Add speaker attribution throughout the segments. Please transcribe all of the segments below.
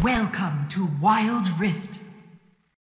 Speaker 1: Welcome to Wild Rift.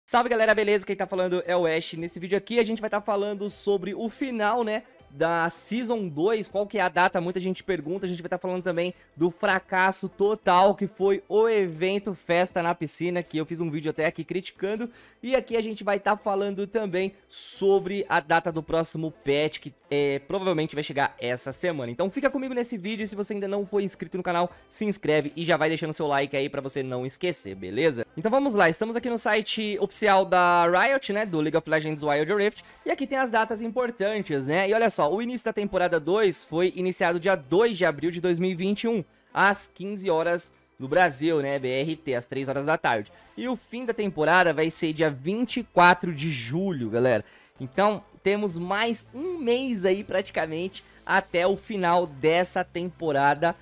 Speaker 1: Salve galera, beleza? Quem tá falando é o Ash. Nesse vídeo aqui a gente vai estar tá falando sobre o final, né, da Season 2, qual que é a data? Muita gente pergunta, a gente vai estar tá falando também do fracasso total que foi o evento Festa na Piscina, que eu fiz um vídeo até aqui criticando, e aqui a gente vai estar tá falando também sobre a data do próximo patch, que é, provavelmente vai chegar essa semana. Então fica comigo nesse vídeo, se você ainda não foi inscrito no canal, se inscreve e já vai deixando seu like aí pra você não esquecer, beleza? Então vamos lá, estamos aqui no site oficial da Riot, né, do League of Legends Wild Rift, e aqui tem as datas importantes, né, e olha só, só, o início da temporada 2 foi iniciado dia 2 de abril de 2021, às 15 horas no Brasil, né, BRT, às 3 horas da tarde. E o fim da temporada vai ser dia 24 de julho, galera. Então, temos mais um mês aí praticamente até o final dessa temporada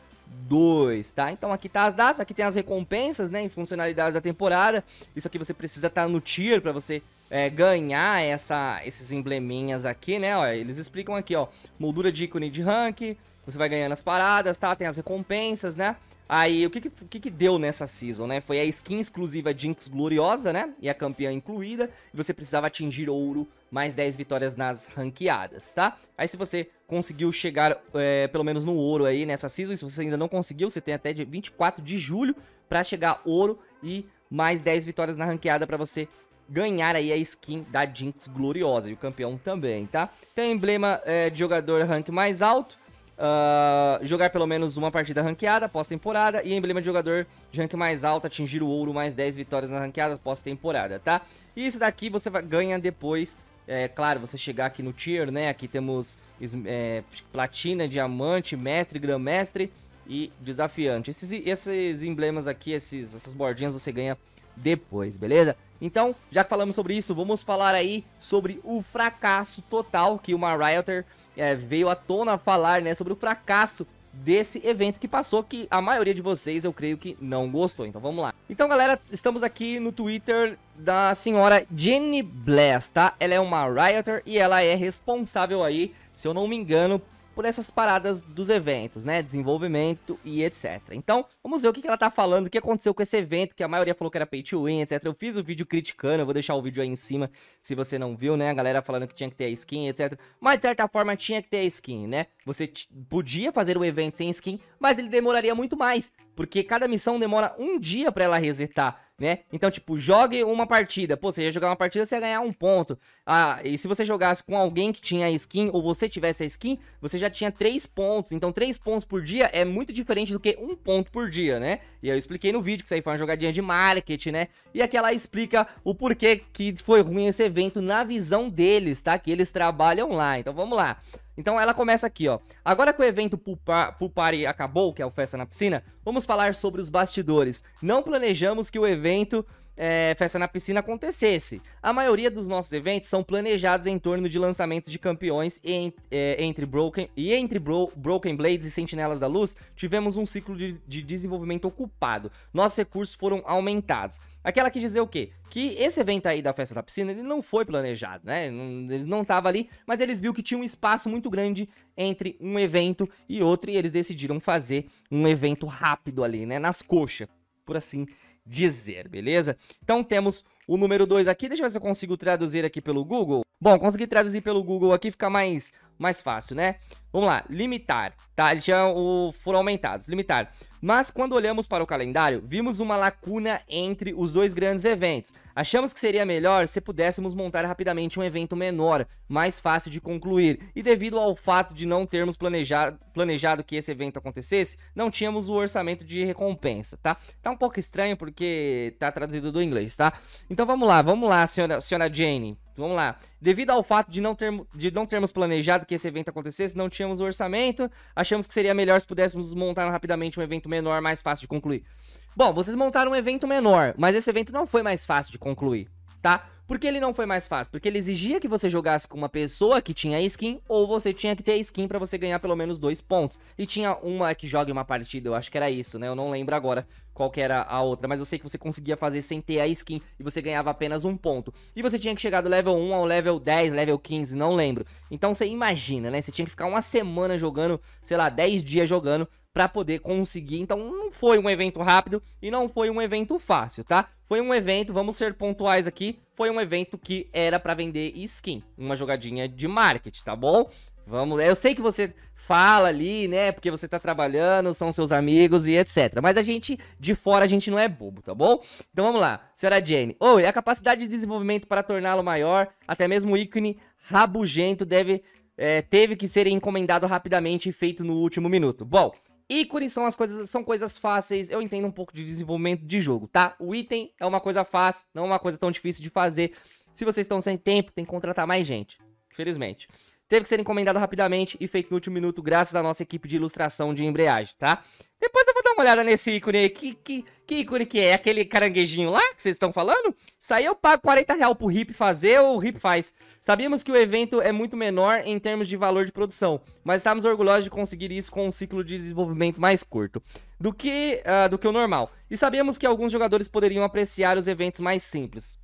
Speaker 1: 2, tá? Então aqui tá as datas, aqui tem as recompensas, né, e funcionalidades da temporada. Isso aqui você precisa estar tá no tier para você é, ganhar essa, esses embleminhas aqui, né? Ó, eles explicam aqui, ó. Moldura de ícone de rank, você vai ganhando as paradas, tá? Tem as recompensas, né? Aí, o que que, o que que, deu nessa season, né? Foi a skin exclusiva Jinx Gloriosa, né? E a campeã incluída. E você precisava atingir ouro, mais 10 vitórias nas ranqueadas, tá? Aí, se você conseguiu chegar é, pelo menos no ouro aí nessa season, e se você ainda não conseguiu, você tem até 24 de julho para chegar ouro e mais 10 vitórias na ranqueada para você ganhar aí a skin da Jinx Gloriosa. E o campeão também, tá? Tem emblema é, de jogador rank mais alto. Uh, jogar pelo menos uma partida ranqueada pós-temporada e emblema de jogador de rank mais alto, atingir o ouro mais 10 vitórias na ranqueada pós-temporada, tá? E isso daqui você ganha depois, é claro, você chegar aqui no tier, né? Aqui temos é, platina, diamante, mestre, grã-mestre e desafiante. Esses, esses emblemas aqui, esses, essas bordinhas você ganha depois, beleza? Então, já que falamos sobre isso, vamos falar aí sobre o fracasso total que uma Rioter é, veio à tona falar, né, sobre o fracasso desse evento que passou, que a maioria de vocês eu creio que não gostou. Então vamos lá. Então, galera, estamos aqui no Twitter da senhora Jenny Bless, tá? Ela é uma Rioter e ela é responsável aí, se eu não me engano, por essas paradas dos eventos, né? Desenvolvimento e etc. Então, vamos ver o que ela tá falando, o que aconteceu com esse evento, que a maioria falou que era pay to win, etc. Eu fiz o vídeo criticando, eu vou deixar o vídeo aí em cima, se você não viu, né? A galera falando que tinha que ter a skin, etc. Mas, de certa forma, tinha que ter a skin, né? Você podia fazer o evento sem skin, mas ele demoraria muito mais, porque cada missão demora um dia para ela resetar né? Então, tipo, jogue uma partida. Pô, você ia jogar uma partida, você ia ganhar um ponto. Ah, e se você jogasse com alguém que tinha a skin, ou você tivesse a skin, você já tinha três pontos. Então, três pontos por dia é muito diferente do que um ponto por dia, né? E eu expliquei no vídeo que isso aí foi uma jogadinha de marketing, né? E aqui ela explica o porquê que foi ruim esse evento na visão deles, tá? Que eles trabalham lá. Então, vamos lá. Então ela começa aqui, ó. Agora que o evento Pool acabou, que é o Festa na Piscina, vamos falar sobre os bastidores. Não planejamos que o evento é, Festa na Piscina acontecesse. A maioria dos nossos eventos são planejados em torno de lançamento de campeões e, é, entre Broken, e entre Bro, Broken Blades e Sentinelas da Luz, tivemos um ciclo de, de desenvolvimento ocupado. Nossos recursos foram aumentados. Aquela que dizer o quê? Que esse evento aí da Festa da Piscina, ele não foi planejado, né? Ele não estava ali, mas eles viu que tinha um espaço muito grande entre um evento e outro, e eles decidiram fazer um evento rápido ali, né? Nas coxas, por assim dizer, beleza? Então temos o número 2 aqui, deixa eu ver se eu consigo traduzir aqui pelo Google. Bom, consegui traduzir pelo Google aqui, fica mais mais fácil, né? Vamos lá, limitar, tá? Eles o, foram aumentados, limitar. Mas quando olhamos para o calendário, vimos uma lacuna entre os dois grandes eventos. Achamos que seria melhor se pudéssemos montar rapidamente um evento menor, mais fácil de concluir. E devido ao fato de não termos planejado, planejado que esse evento acontecesse, não tínhamos o orçamento de recompensa, tá? Tá um pouco estranho porque tá traduzido do inglês, tá? Então vamos lá, vamos lá, senhora, senhora Jane. Vamos lá. Devido ao fato de não, ter, de não termos planejado que esse evento acontecesse, não tínhamos o orçamento, achamos que seria melhor se pudéssemos montar rapidamente um evento menor, mais fácil de concluir. Bom, vocês montaram um evento menor, mas esse evento não foi mais fácil de concluir tá? Por que ele não foi mais fácil? Porque ele exigia que você jogasse com uma pessoa que tinha skin, ou você tinha que ter skin para você ganhar pelo menos dois pontos. E tinha uma que joga uma partida, eu acho que era isso, né? Eu não lembro agora qual que era a outra, mas eu sei que você conseguia fazer sem ter a skin e você ganhava apenas um ponto. E você tinha que chegar do level 1 ao level 10, level 15, não lembro. Então você imagina, né? Você tinha que ficar uma semana jogando, sei lá, 10 dias jogando para poder conseguir. Então, não foi um evento rápido e não foi um evento fácil, tá? Foi um evento, vamos ser pontuais aqui, foi um evento que era para vender skin, uma jogadinha de marketing, tá bom? Vamos, eu sei que você fala ali, né, porque você tá trabalhando, são seus amigos e etc. Mas a gente de fora a gente não é bobo, tá bom? Então vamos lá, senhora Jane. Oi, a capacidade de desenvolvimento para torná-lo maior, até mesmo o ícone rabugento deve é, teve que ser encomendado rapidamente e feito no último minuto. Bom, ícones são as coisas, são coisas fáceis. Eu entendo um pouco de desenvolvimento de jogo, tá? O item é uma coisa fácil, não é uma coisa tão difícil de fazer. Se vocês estão sem tempo, tem que contratar mais gente, infelizmente teve que ser encomendada rapidamente e feito no último minuto graças à nossa equipe de ilustração de embreagem, tá? Depois eu vou dar uma olhada nesse ícone aí. Que, que, que ícone que é? Aquele caranguejinho lá que vocês estão falando? Isso aí eu pago 40 real pro RIP fazer ou o RIP faz. Sabíamos que o evento é muito menor em termos de valor de produção, mas estamos orgulhosos de conseguir isso com um ciclo de desenvolvimento mais curto do que, uh, do que o normal. E sabíamos que alguns jogadores poderiam apreciar os eventos mais simples.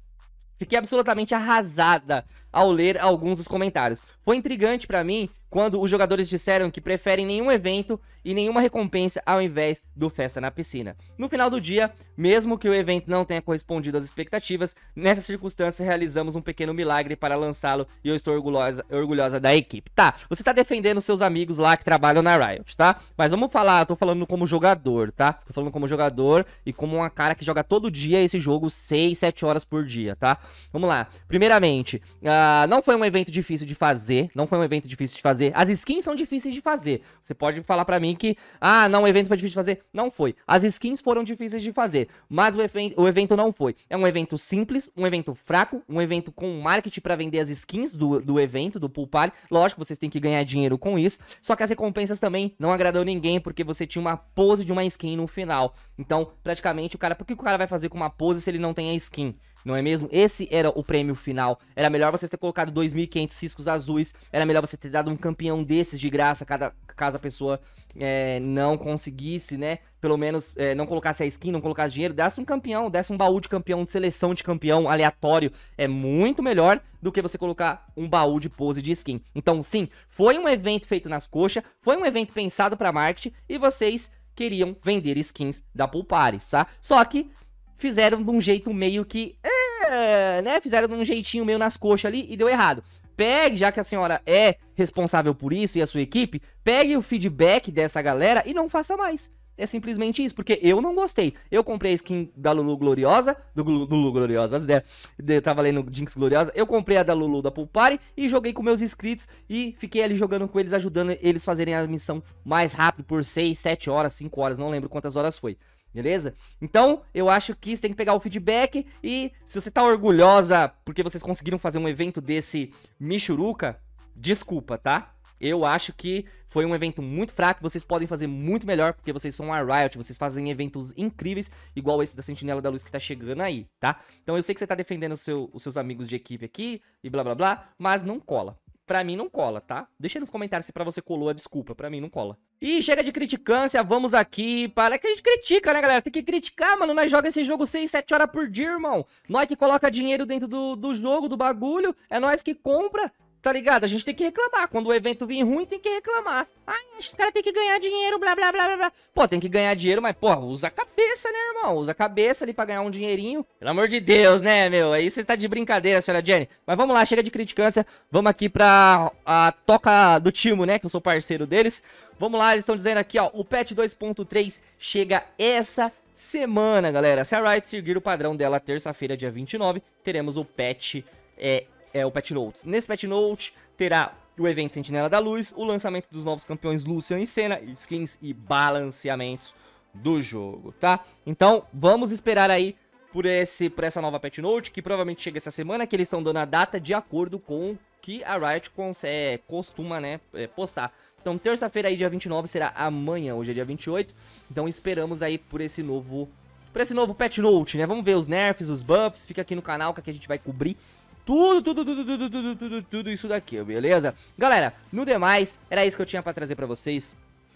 Speaker 1: Fiquei absolutamente arrasada ao ler alguns dos comentários. Foi intrigante para mim quando os jogadores disseram que preferem nenhum evento e nenhuma recompensa ao invés do festa na piscina. No final do dia, mesmo que o evento não tenha correspondido às expectativas, nessa circunstância realizamos um pequeno milagre para lançá-lo e eu estou orgulhosa, orgulhosa da equipe. Tá, você tá defendendo seus amigos lá que trabalham na Riot, tá? Mas vamos falar, eu tô falando como jogador, tá? Tô falando como jogador e como uma cara que joga todo dia esse jogo 6, 7 horas por dia, tá? Vamos lá. Primeiramente, uh, não foi um evento difícil de fazer, não foi um evento difícil de fazer. As skins são difíceis de fazer. Você pode falar para mim que, ah, não, o evento foi difícil de fazer. Não foi. As skins foram difíceis de fazer, mas o, o evento não foi. É um evento simples, um evento fraco, um evento com marketing para vender as skins do, do evento, do Pool Party. Lógico, vocês têm que ganhar dinheiro com isso, só que as recompensas também não agradou ninguém, porque você tinha uma pose de uma skin no final. Então, praticamente, o cara, por que o cara vai fazer com uma pose se ele não tem a skin? não é mesmo? Esse era o prêmio final. Era melhor você ter colocado 2.500 ciscos azuis, era melhor você ter dado um campeão desses de graça, cada, caso a pessoa é, não conseguisse, né? Pelo menos é, não colocasse a skin, não colocasse dinheiro, desse um campeão, desse um baú de campeão, de seleção de campeão aleatório. É muito melhor do que você colocar um baú de pose de skin. Então, sim, foi um evento feito nas coxas, foi um evento pensado para marketing e vocês queriam vender skins da Pulpari, tá? Só que fizeram de um jeito meio que. É, né? Fizeram de um jeitinho meio nas coxas ali e deu errado. Pegue, já que a senhora é responsável por isso e a sua equipe, pegue o feedback dessa galera e não faça mais. É simplesmente isso, porque eu não gostei. Eu comprei a skin da Lulu Gloriosa, do, do Lulu Gloriosa, né? tava lendo Jinx Gloriosa. Eu comprei a da Lulu da Pool Party e joguei com meus inscritos e fiquei ali jogando com eles, ajudando eles fazerem a missão mais rápido por 6, 7 horas, 5 horas, não lembro quantas horas foi. Beleza? Então, eu acho que você tem que pegar o feedback e se você tá orgulhosa porque vocês conseguiram fazer um evento desse Michuruca, desculpa, tá? Eu acho que foi um evento muito fraco, vocês podem fazer muito melhor, porque vocês são a Riot, vocês fazem eventos incríveis, igual esse da Sentinela da Luz que tá chegando aí, tá? Então eu sei que você tá defendendo seu, os seus amigos de equipe aqui, e blá blá blá, mas não cola, Pra mim não cola, tá? Deixa aí nos comentários se pra você colou a desculpa. Pra mim não cola. E chega de criticância, vamos aqui para... É que a gente critica, né, galera? Tem que criticar, mano. Nós joga esse jogo 6, 7 horas por dia, irmão. Nós que coloca dinheiro dentro do, do jogo, do bagulho. É nós que compra. Tá ligado? A gente tem que reclamar. Quando o evento vir ruim, tem que reclamar. Ai, os caras têm que ganhar dinheiro, blá, blá, blá, blá, blá. Pô, tem que ganhar dinheiro, mas, pô, usa a cabeça, né, irmão? Usa a cabeça ali pra ganhar um dinheirinho. Pelo amor de Deus, né, meu? Aí você tá de brincadeira, senhora Jenny. Mas vamos lá, chega de criticância. Vamos aqui pra a toca do Timo, né, que eu sou parceiro deles. Vamos lá, eles estão dizendo aqui, ó, o patch 2.3 chega essa semana, galera. Se a Riot seguir o padrão dela terça-feira, dia 29, teremos o patch é, é o Pet Notes. Nesse Pet Note terá o evento Sentinela da Luz, o lançamento dos novos campeões Lucian e Senna, skins e balanceamentos do jogo, tá? Então, vamos esperar aí por, esse, por essa nova patch note, que provavelmente chega essa semana, que eles estão dando a data de acordo com que a Riot é, costuma né, é, postar. Então, terça-feira aí, dia 29, será amanhã, hoje é dia 28. Então, esperamos aí por esse novo... Pra esse novo patch note, né? Vamos ver os nerfs, os buffs, fica aqui no canal que aqui é a gente vai cobrir tudo, tudo, tudo, tudo, tudo, tudo, tudo isso daqui, beleza? Galera, no demais, era isso que eu tinha pra trazer pra vocês.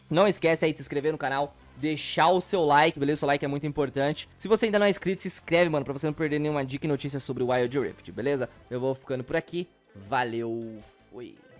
Speaker 1: Não esquece aí de se inscrever no canal, deixar o seu like, beleza? O seu like é muito importante. Se você ainda não é inscrito, se inscreve, mano, pra você não perder nenhuma dica e notícia sobre o Wild Rift, beleza? Eu vou ficando por aqui. Valeu, fui!